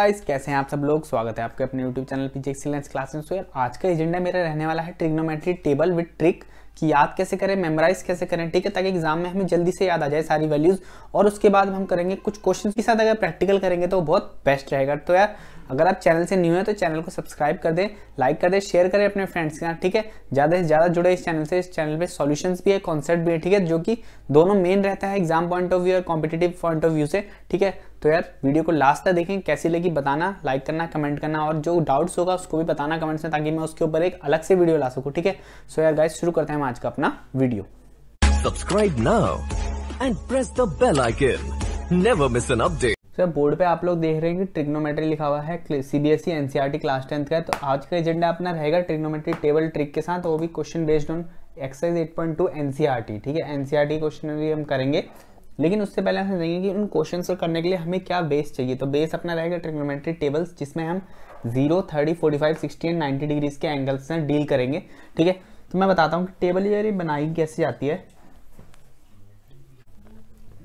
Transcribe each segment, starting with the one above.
guys कैसे हैं आप सब लोग स्वागत है आपके अपने YouTube channel PJ excellence classes where आज का एजेंडा मेरा रहने वाला है ट्रिग्नोमेट्री टेबल विद ट्रिक कि याद कैसे करें मेमोराइज कैसे करें ठीक है ताकि एग्जाम में हमें जल्दी से याद आ जाए सारी वैल्यूज और उसके बाद हम करेंगे कुछ क्वेश्चन के साथ अगर प्रैक्टिकल करेंगे तो बहुत बेस्ट रहेगा तो यार अगर आप चैनल से न्यू है तो चैनल को सब्सक्राइब कर दें लाइक कर दें शेयर करें अपने फ्रेंड्स के साथ ठीक है ज़्यादा से ज़्यादा जुड़े इस चैनल से इस चैनल पे सॉल्यूशंस भी है कॉन्सेप्ट भी है ठीक है जो कि दोनों मेन रहता है एग्जाम पॉइंट ऑफ व्यू और कॉम्पिटेटिव पॉइंट ऑफ व्यू से ठीक है तो यार वीडियो को लास्ट तक देखें कैसी लगी बताना लाइक करना कमेंट करना और जो डाउट्स होगा उसको भी बताना कमेंट्स में ताकि मैं उसके ऊपर एक अलग से वीडियो ला सकूं ठीक है सो यार गाइस शुरू करते हैं आज का अपना video subscribe now and press the bell icon never miss an update sir board पे आप लोग देख रहे हैं कि ट्रिग्नोमेट्री लिखा हुआ है सीबीएसई एनसीईआरटी क्लास टेंथ का तो आज का एजेंडा अपना रहेगा ट्रिग्नोमेट्री टेबल ट्रिक के साथ वो भी question based on exercise 8.2 NCERT ठीक है एनसीईआरटी क्वेश्चन e भी हम करेंगे लेकिन उससे पहले हम देखेंगे कि उन क्वेश्चन को करने के लिए हमें क्या बेस चाहिए तो बेस अपना रहेगा ट्रिग्नोमेट्रिक टेबल्स जिसमें हम zero thirty forty five sixty and ninety degrees के एंगल्स से डील करेंगे ठीक है तो मैं बताता हूँ कि टेबल ये बनाई कैसे जाती है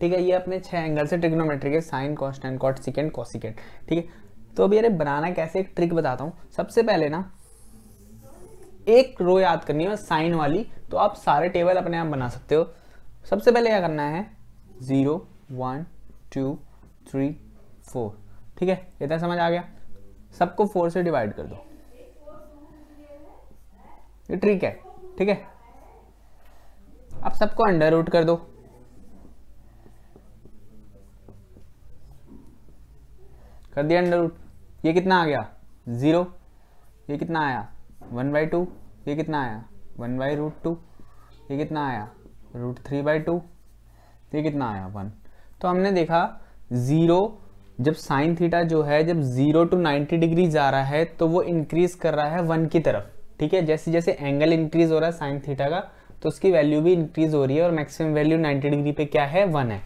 ठीक है ये अपने छह एंगल से ट्रिग्नोमेट्रिक है sine constant cot secant cosecant ठीक है तो अभी अरे बनाना कैसे एक ट्रिक बताता हूँ सबसे पहले ना एक रो याद करनी है साइन वाली तो आप सारे टेबल अपने आप बना सकते हो सबसे पहले क्या करना है zero one two three four ठीक है इतना समझ आ गया सबको फोर से डिवाइड कर दो ये ट्रिक है ठीक है अब सबको अंडर रूट कर दो कर दिया अंडर रूट ये कितना आ गया ज़ीरो ये कितना आया वन बाई टू ये कितना आया वन बाई रूट टू ये कितना आया रूट थ्री बाई टू ये कितना आया वन तो हमने देखा ज़ीरो जब साइन थीटा जो है जब ज़ीरो टू नाइन्टी डिग्री जा रहा है तो वो इंक्रीज़ कर रहा है वन की तरफ ठीक है जैसे जैसे एंगल इंक्रीज़ हो रहा है साइन थीटा का तो उसकी वैल्यू भी इंक्रीज़ हो रही है और मैक्सिमम वैल्यू नाइन्टी डिग्री पे क्या है वन है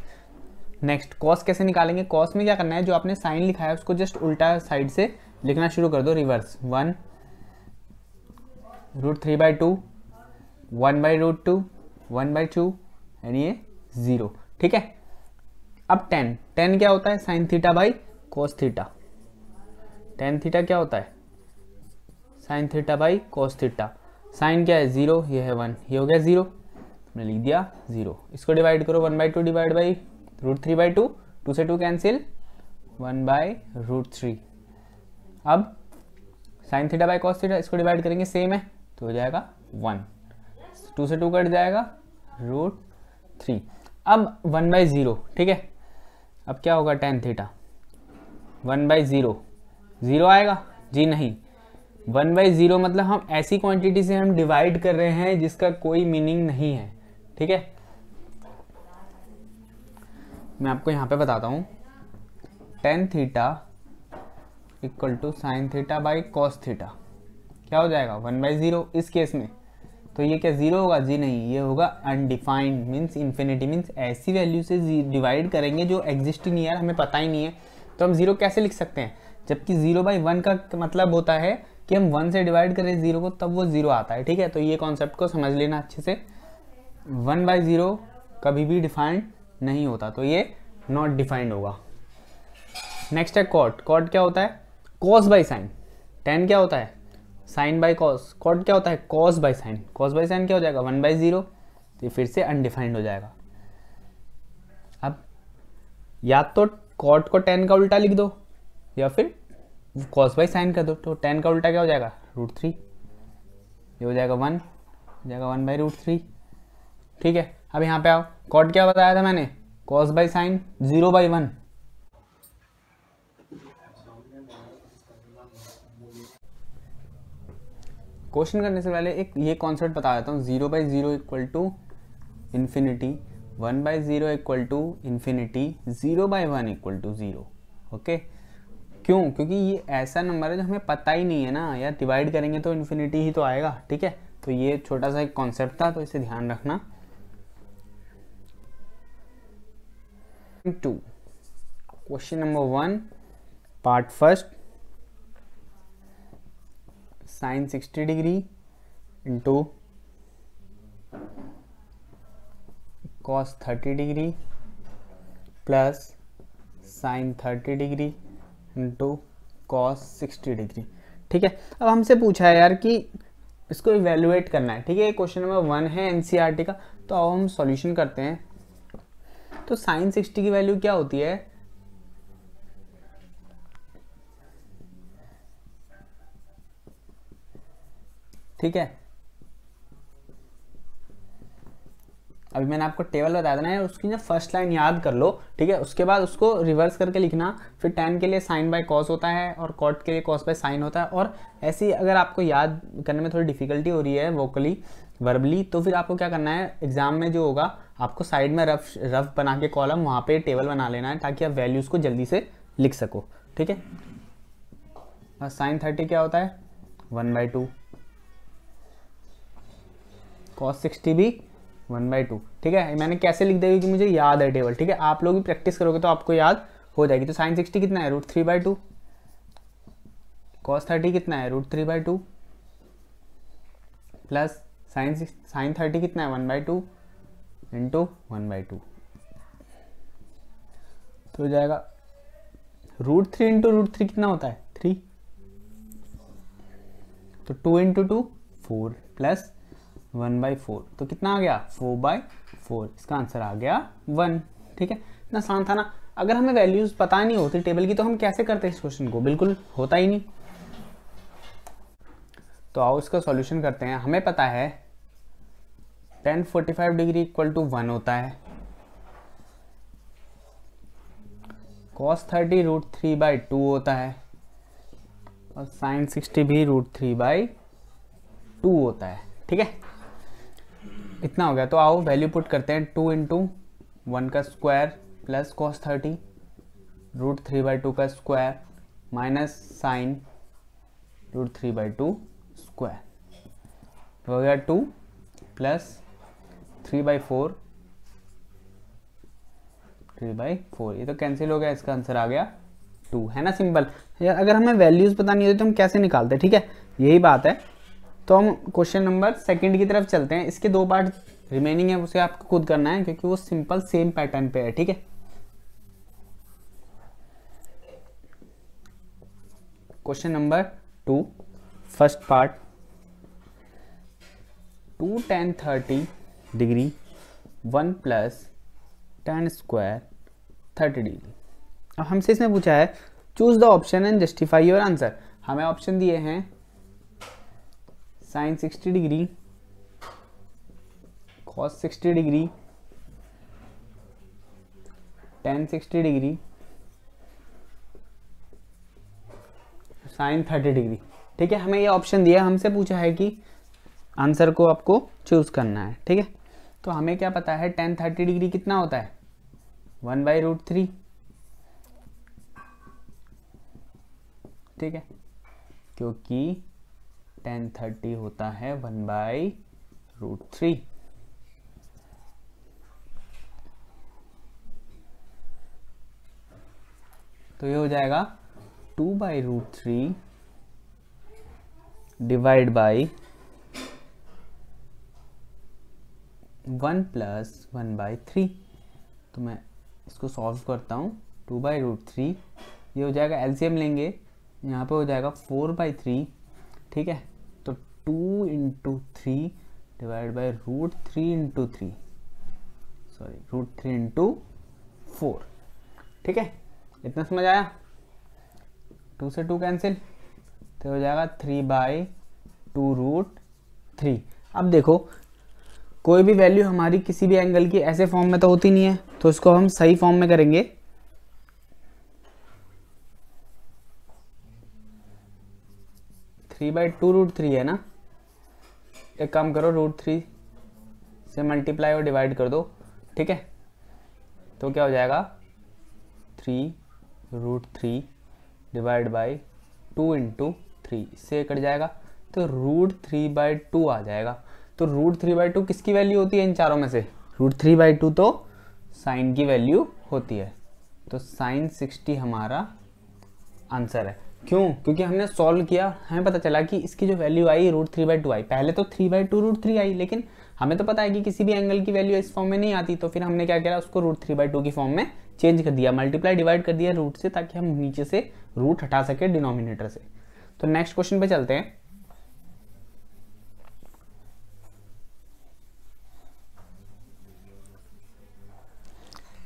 नेक्स्ट कॉस कैसे निकालेंगे कॉस में क्या करना है जो आपने साइन लिखा है उसको जस्ट उल्टा साइड से लिखना शुरू कर दो reverse one root three by two one by root two one by two यानी ये ज़ीरो ठीक है अब टेन टेन क्या होता है sine theta by cos theta tan theta क्या होता है sine theta by cos theta sine क्या है जीरो ये है वन ये हो गया जीरो हमने लिख दिया जीरो इसको डिवाइड करो one by two divide by root three by two two से two cancel one by root three अब sine theta by cos theta इसको डिवाइड करेंगे सेम है तो हो जाएगा वन टू से टू कट जाएगा रूट थ्री अब वन बाई ज़ीरो ठीक है अब क्या होगा tan theta one by zero zero आएगा जी नहीं वन बाई ज़ीरो मतलब हम ऐसी क्वांटिटी से हम डिवाइड कर रहे हैं जिसका कोई मीनिंग नहीं है ठीक है मैं आपको यहाँ पे बताता हूँ tan theta equal to sine theta by cos theta क्या हो जाएगा वन बाई ज़ीरो इस केस में तो ये क्या ज़ीरो होगा जी नहीं ये होगा अनडिफाइंड मीन्स इन्फिनिटी मीन्स ऐसी वैल्यू से डिवाइड करेंगे जो एग्जिस्ट ही नहीं है हमें पता ही नहीं है तो हम ज़ीरो कैसे लिख सकते हैं जबकि ज़ीरो बाई वन का मतलब होता है कि हम वन से डिवाइड करें ज़ीरो को तब वो ज़ीरो आता है ठीक है तो ये कॉन्सेप्ट को समझ लेना अच्छे से वन बाई ज़ीरो कभी भी डिफाइंड नहीं होता तो ये नॉट डिफाइंड होगा नेक्स्ट है कॉट कॉट क्या होता है कॉस बाई साइन टेन क्या होता है साइन बाई कॉस कॉट क्या होता है cos by sine cos by sine क्या हो जाएगा वन बाई ज़ीरो तो फिर से अनडिफाइंड हो जाएगा अब या तो कॉट को टेन का उल्टा लिख दो या फिर कॉस बाई साइन कर दो तो टेन का उल्टा क्या हो जाएगा रूट थ्री ये हो जाएगा वन हो जाएगा वन बाई रूट थ्री ठीक है अब यहाँ पे आओ कॉट क्या बताया था मैंने cos by sine zero by one question करने से पहले एक ये कॉन्सेप्ट बता देता हूँ zero by zero equal to infinity one by zero equal to infinity zero by one equal to zero okay क्यों क्योंकि ये ऐसा नंबर है जो हमें पता ही नहीं है ना यार डिवाइड करेंगे तो इन्फिनिटी ही तो आएगा ठीक है तो ये छोटा सा एक कॉन्सेप्ट था तो इसे ध्यान रखना two question number one part first sine sixty degree into cos thirty degree plus sine thirty degree into cos sixty degree ठीक है अब हमसे पूछा है यार कि इसको इवेलुएट करना है ठीक है क्वेश्चन नंबर वन है एनसीईआरटी e का तो अब हम सॉल्यूशन करते हैं तो साइन सिक्सटी की वैल्यू क्या होती है ठीक है अभी मैंने आपको टेबल बता देना है उसकी ना फर्स्ट लाइन याद कर लो ठीक है उसके बाद उसको रिवर्स करके लिखना फिर टेन के लिए साइन बाय कॉस होता है और कॉट के लिए कॉस बाय साइन होता है और ऐसी अगर आपको याद करने में थोड़ी डिफिकल्टी हो रही है वोकली वर्बली तो फिर आपको क्या करना है एग्जाम में जो होगा आपको साइड में रफ रफ बना के कॉलम वहाँ पर टेबल बना लेना है ताकि आप वैल्यूज़ को जल्दी से लिख सको ठीक है साइन थर्टी क्या होता है one by two cos sixty भी वन बाई टू ठीक है मैंने कैसे लिख दिया क्योंकि मुझे याद है टेबल ठीक है आप लोग भी प्रैक्टिस करोगे तो आपको याद हो जाएगी तो साइन सिक्सटी कितना है root three by two cos thirty कितना है root three by two plus sine sine thirty कितना है one by two into one by two तो जाएगा root three into root three कितना होता है थ्री तो two into two four plus one by four तो कितना आ गया फोर बाई फोर इसका आंसर आ गया वन ठीक है इतना आसान था ना अगर हमें वैल्यूज पता नहीं होती टेबल की तो हम कैसे करते इस क्वेश्चन को बिल्कुल होता ही नहीं तो आओ इसका सॉल्यूशन करते हैं हमें पता है tan forty five degree equal to one होता है cos thirty root three by two होता है और साइन सिक्सटी भी रूट थ्री बाई टू होता है ठीक है इतना हो गया तो आओ वैल्यू पुट करते हैं टू इंटू वन का square plus cos thirty root three by two का square minus sine root three by two square हो गया two plus three by four three by four ये तो कैंसिल हो गया इसका आंसर आ गया टू है ना सिंपल अगर हमें वैल्यूज़ पता नहीं होती तो हम कैसे निकालते ठीक है यही बात है तो हम क्वेश्चन नंबर सेकंड की तरफ चलते हैं इसके दो पार्ट रिमेनिंग है उसे आपको खुद करना है क्योंकि वो सिंपल सेम पैटर्न पे है ठीक है question number two first part two tan thirty degree one plus tan square thirty degree अब हमसे इसमें पूछा है choose the option and justify your answer हमें ऑप्शन दिए हैं sine sixty degree cos sixty degree tan sixty degree sine thirty degree ठीक है हमें ये ऑप्शन दिया हमसे पूछा है कि आंसर को आपको चूज करना है ठीक है तो हमें क्या पता है टेन थर्टी डिग्री कितना होता है वन बाई रूट थ्री ठीक है क्योंकि टेन थर्टी होता है वन बाई रूट थ्री तो ये हो जाएगा two by root three divide by one plus one by three तो मैं इसको सॉल्व करता हूँ टू बाई रूट थ्री ये हो जाएगा एलसीएम लेंगे यहाँ पे हो जाएगा फोर बाई थ्री ठीक है two into three divide by root three into three sorry root three into four ठीक है इतना समझ आया टू से टू कैंसिल तो हो जाएगा three by two root three अब देखो कोई भी वैल्यू हमारी किसी भी एंगल की ऐसे फॉर्म में तो होती नहीं है तो इसको हम सही फॉर्म में करेंगे three by two root three है ना एक काम करो रूट थ्री से मल्टीप्लाई और डिवाइड कर दो ठीक है तो क्या हो जाएगा three root three divide by two into three इससे कट जाएगा तो रूट थ्री बाई टू आ जाएगा तो रूट थ्री बाई टू किसकी वैल्यू होती है इन चारों में से रूट थ्री बाई टू तो साइन की वैल्यू होती है तो साइन सिक्सटी हमारा आंसर है क्यों क्योंकि हमने सॉल्व किया हमें पता चला कि इसकी जो वैल्यू आई रूट थ्री बाई टू आई पहले तो three by two root three आई लेकिन हमें तो पता है कि किसी भी एंगल की वैल्यू इस फॉर्म में नहीं आती तो फिर हमने क्या किया उसको रूट थ्री बाई टू की फॉर्म में चेंज कर दिया मल्टीप्लाई डिवाइड कर दिया रूट से ताकि हम नीचे से रूट हटा सके डिनोमिनेटर से तो नेक्स्ट क्वेश्चन पे चलते हैं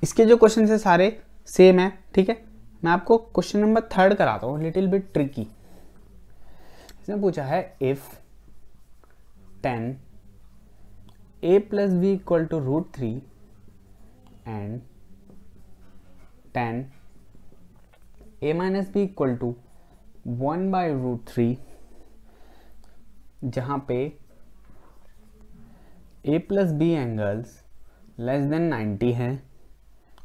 इसके जो क्वेश्चन है सारे सेम है ठीक है मैं आपको क्वेश्चन नंबर थर्ड कराता हूँ लिटिल बिट ट्रिकी इसने पूछा है if tan A plus B equal to root three and tan A minus B equal to one by root three जहाँ पे A plus B angles less than ninety है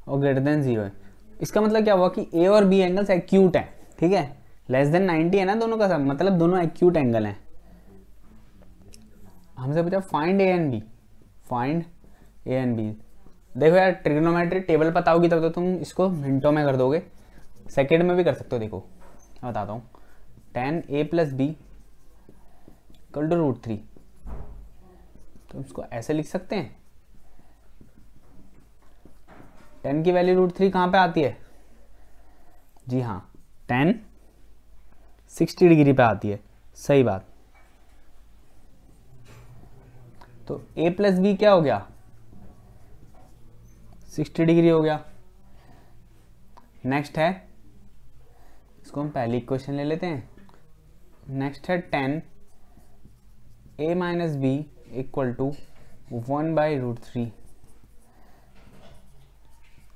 और greater than zero है इसका मतलब क्या हुआ कि ए और बी एंगल्स एक्यूट हैं ठीक है लेस देन 90 है ना दोनों का सब मतलब दोनों एक्यूट एंगल हैं हमसे पूछा find A and B find A and B देखो यार ट्रिग्नोमेट्री टेबल पता होगी तब तो तुम इसको मिनटों में कर दोगे सेकेंड में भी कर सकते हो देखो मैं बताता हूँ टेन ए प्लस बी कल टू रूट थ्री तो इसको ऐसे लिख सकते हैं टेन की वैल्यू रूट थ्री कहाँ पर आती है जी हाँ टेन सिक्सटी डिग्री पे आती है सही बात तो ए प्लस बी क्या हो गया सिक्सटी डिग्री हो गया नेक्स्ट है इसको हम पहली क्वेश्चन ले लेते हैं नेक्स्ट है tan A minus B equal to one by root three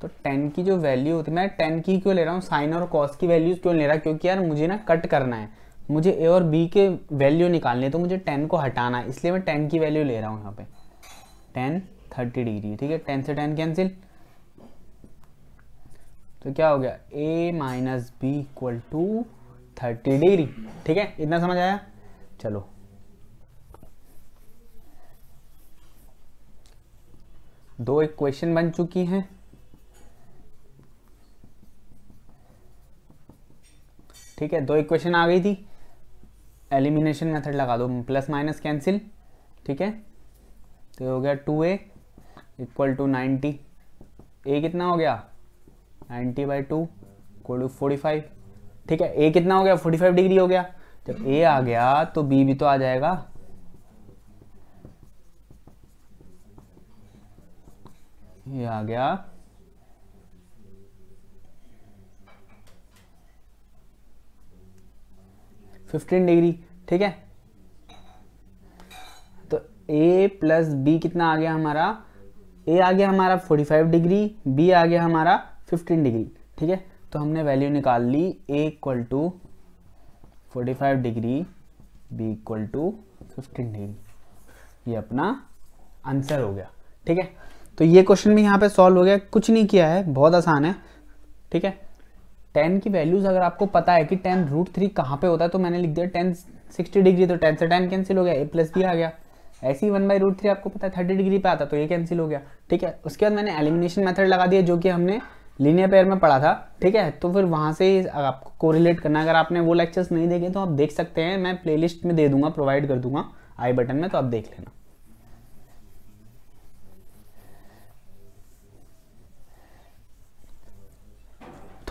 तो टेन की जो वैल्यू होती है मैं टेन की क्यों ले रहा हूँ साइन और कॉस की वैल्यूज क्यों ले रहा क्योंकि यार मुझे ना कट करना है मुझे ए और बी के वैल्यू निकालने तो मुझे टेन को हटाना है इसलिए मैं टेन की वैल्यू ले रहा हूँ यहाँ पे टेन थर्टी डिग्री ठीक है टेन से टेन कैंसिल तो क्या हो गया A minus B equal to thirty degree ठीक है इतना समझ आया चलो दो एक क्वेश्चन बन चुकी हैं ठीक है दो इक्वेशन आ गई थी एलिमिनेशन मेथड लगा दो प्लस माइनस कैंसिल ठीक है तो हो गया two A equal to ninety A कितना हो गया ninety by two equal to forty five ठीक है ए कितना हो गया फोर्टी फाइव डिग्री हो गया जब ए आ गया तो बी भी तो आ जाएगा ये आ गया फिफ्टीन डिग्री ठीक है तो ए प्लस बी कितना आ गया हमारा ए आ गया हमारा 45 डिग्री बी आ गया हमारा 15 डिग्री ठीक है तो हमने वैल्यू निकाल ली A equal to forty five degree B equal to fifteen degree ये अपना आंसर हो गया ठीक है तो ये क्वेश्चन भी यहाँ पे सॉल्व हो गया कुछ नहीं किया है बहुत आसान है ठीक है टेन की वैल्यूज अगर आपको पता है कि टेन रूट थ्री कहाँ पे होता है तो मैंने लिख दिया टेन सिक्सटी डिग्री तो टेन से टेन कैंसिल हो गया ए प्लस बी आ गया ऐसे ही वन बाई रूट थ्री आपको पता है थर्टी डिग्री पे आता तो ये कैंसिल हो गया ठीक है उसके बाद मैंने एलिमिनेशन मेथड लगा दिया जो कि हमने लीनियर पेयर में पढ़ा था ठीक है तो फिर वहाँ से आपको कोरिलेट करना अगर आपने वो लेक्चर्स नहीं देखे तो आप देख सकते हैं मैं लिस्ट में दे दूंगा प्रोवाइड कर दूंगा आई बटन में तो आप देख लेना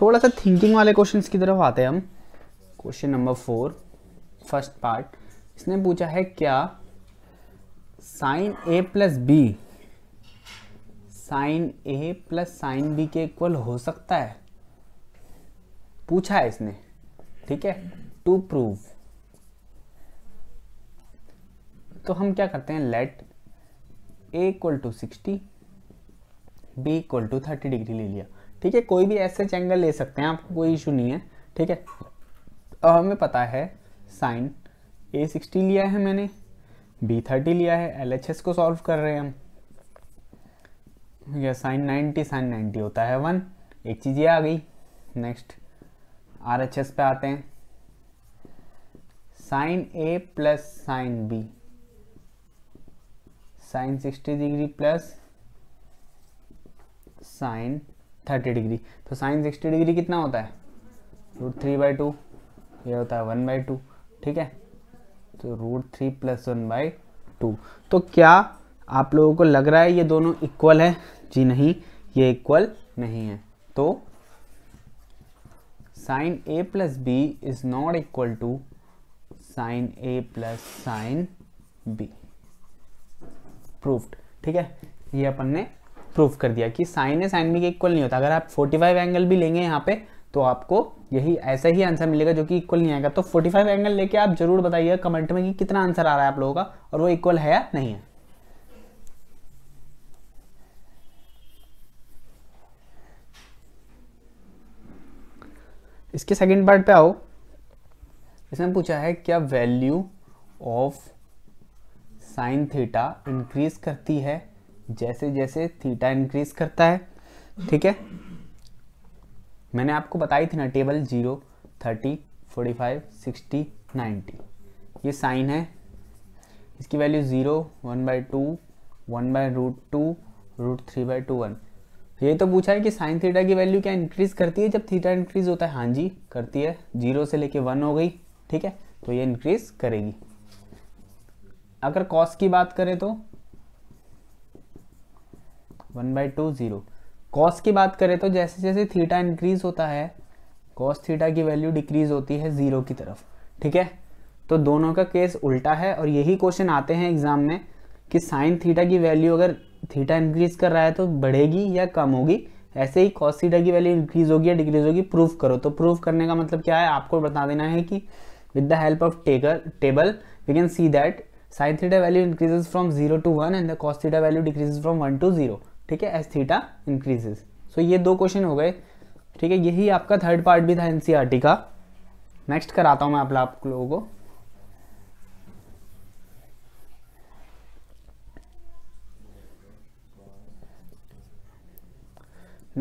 थोड़ा सा थिंकिंग वाले क्वेश्चंस की तरफ आते हैं हम question number four first part इसने पूछा है क्या sine A plus B sine A plus sine B के इक्वल हो सकता है पूछा है इसने ठीक है टू प्रूव तो हम क्या करते हैं let A equal to sixty B equal to thirty degree ले लिया ठीक है कोई भी ऐसे एंगल ले सकते हैं आपको कोई इशू नहीं है ठीक है अब हमें पता है साइन ए सिक्सटी लिया है मैंने बी थर्टी लिया है एल एच एस को सॉल्व कर रहे हैं हम या साइन नाइन्टी साइन नाइन्टी होता है वन एक चीज़ ये आ गई नेक्स्ट आर एच एस पे आते हैं sine A plus sine B sine sixty degree plus sine thirty degree तो साइन सिक्सटी डिग्री कितना होता है रूट थ्री बाई टू ये होता है वन बाई टू ठीक है तो root three plus one by two तो क्या आप लोगों को लग रहा है ये दोनों इक्वल है जी नहीं ये इक्वल नहीं है तो sine A plus B is not equal to sine A plus sine B proof ठीक है ये अपन ने प्रूफ कर दिया कि साइन ए साइन बी के इक्वल नहीं होता अगर आप 45 एंगल भी लेंगे यहाँ पे तो आपको यही ऐसा ही आंसर मिलेगा जो कि इक्वल नहीं आएगा तो 45 एंगल लेके आप जरूर बताइए कमेंट में कि कितना आंसर आ रहा है आप लोगों का और वो इक्वल है या नहीं है इसके सेकंड पार्ट पे आओ इसमें पूछा है क्या value of sine theta increase करती है जैसे जैसे थीटा इंक्रीज करता है ठीक है मैंने आपको बताई थी ना table zero thirty forty five sixty ninety ये साइन है इसकी value zero one by two one by root two root three by two one ये तो पूछा है कि साइन थीटा की वैल्यू क्या इंक्रीज़ करती है जब थीटा इंक्रीज़ होता है हाँ जी करती है जीरो से लेके वन हो गई ठीक है तो ये इंक्रीज़ करेगी अगर कॉस की बात करें तो one by two zero cos की बात करें तो जैसे जैसे थीटा इंक्रीज होता है कॉस थीटा की वैल्यू डिक्रीज होती है ज़ीरो की तरफ ठीक है तो दोनों का केस उल्टा है और यही क्वेश्चन आते हैं एग्जाम में कि साइन थीटा की वैल्यू अगर थीटा इंक्रीज कर रहा है तो बढ़ेगी या कम होगी ऐसे ही कॉस थीटा की वैल्यू इंक्रीज होगी या डिक्रीज होगी प्रूफ करो तो प्रूफ करने का मतलब क्या है आपको बता देना है कि विद द हेल्प ऑफ टेकर table we can see that sine theta value increases from zero to one and the cos theta value decreases from one to zero ठीक है एस थीटा इंक्रीजेस सो ये दो question हो गए ठीक है यही आपका थर्ड पार्ट भी था एनसीईआरटी e का नेक्स्ट कराता हूं मैं आप, आप लोगों को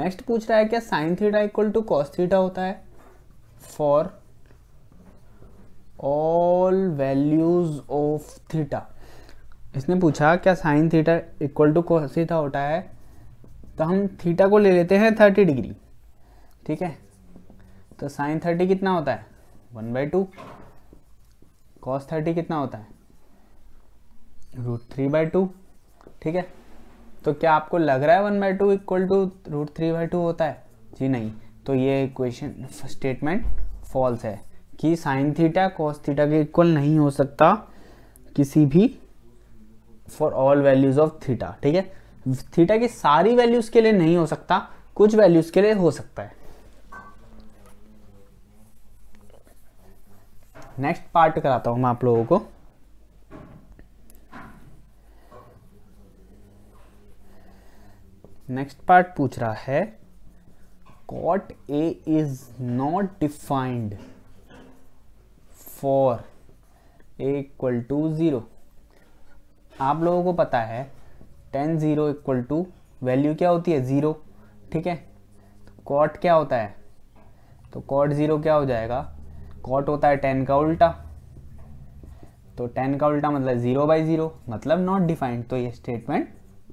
नेक्स्ट पूछ रहा है क्या sine theta equal to cos theta होता है for all values of theta इसने पूछा क्या sine theta equal to cos theta होता है तो हम थीटा को ले लेते हैं थर्टी डिग्री ठीक है तो साइन थर्टी कितना होता है one by two cos thirty कितना होता है रूट थ्री बाई टू ठीक है तो क्या आपको लग रहा है one by two equal to root three by two होता है जी नहीं तो ये इक्वेशन स्टेटमेंट फॉल्स है कि साइन थीटा कॉस थीटा के इक्वल नहीं हो सकता किसी भी for all values of theta ठीक है थीटा की सारी वैल्यूज के लिए नहीं हो सकता कुछ वैल्यूज के लिए हो सकता है नेक्स्ट पार्ट कराता हूं मैं आप लोगों को नेक्स्ट पार्ट पूछ रहा है cot A is not defined for A equal to zero आप लोगों को पता है tan zero equal to value क्या होती है ज़ीरो ठीक है कॉट तो क्या होता है तो कॉट ज़ीरो क्या हो जाएगा कॉट होता है टेन का उल्टा तो टेन का उल्टा मतलब ज़ीरो बाई ज़ीरो मतलब नॉट डिफाइंड तो ये स्टेटमेंट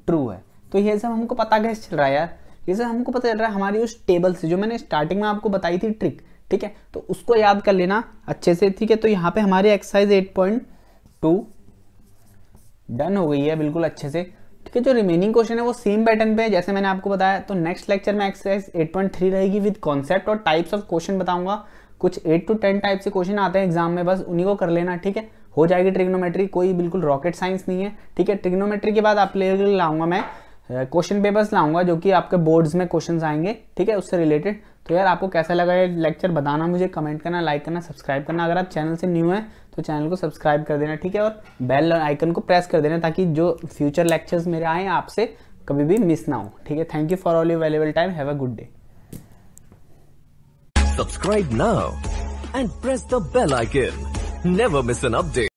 ट्रू है तो ये सब हमको पता कैसे चल रहा है यार ये सब हमको पता चल रहा है हमारी उस टेबल से जो मैंने स्टार्टिंग में आपको बताई थी ट्रिक ठीक है तो उसको याद कर लेना अच्छे से ठीक है तो यहाँ पे हमारी एक्सरसाइज 8.2 डन हो गई है बिल्कुल अच्छे से कि जो रिमेनिंग क्वेश्चन है वो सेम पैटर्न पे है जैसे मैंने आपको बताया तो नेक्स्ट लेक्चर में एक्सरसाइज 8.3 रहेगी विद कॉन्सेप्ट और टाइप्स ऑफ क्वेश्चन बताऊंगा कुछ 8 टू 10 टाइप से क्वेश्चन आते हैं एग्जाम में बस उन्हीं को कर लेना ठीक है हो जाएगी ट्रिग्नोमेट्री कोई बिल्कुल रॉकेट साइंस नहीं है ठीक है ट्रिग्नोमेट्री के बाद आप ले लाऊंगा मैं क्वेश्चन पेपर्स लाऊंगा जो कि आपके बोर्ड्स में क्वेश्चंस आएंगे ठीक है उससे रिलेटेड तो यार आपको कैसा लगा ये लेक्चर बताना मुझे कमेंट करना लाइक करना सब्सक्राइब करना अगर आप चैनल से न्यू हैं तो चैनल को सब्सक्राइब कर देना ठीक है और बेल आइकन को प्रेस कर देना ताकि जो फ्यूचर लेक्चर्स मेरे आए आपसे कभी भी मिस ना हो ठीक है thank you for all you available time have a good day subscribe now and press the bell icon never miss an update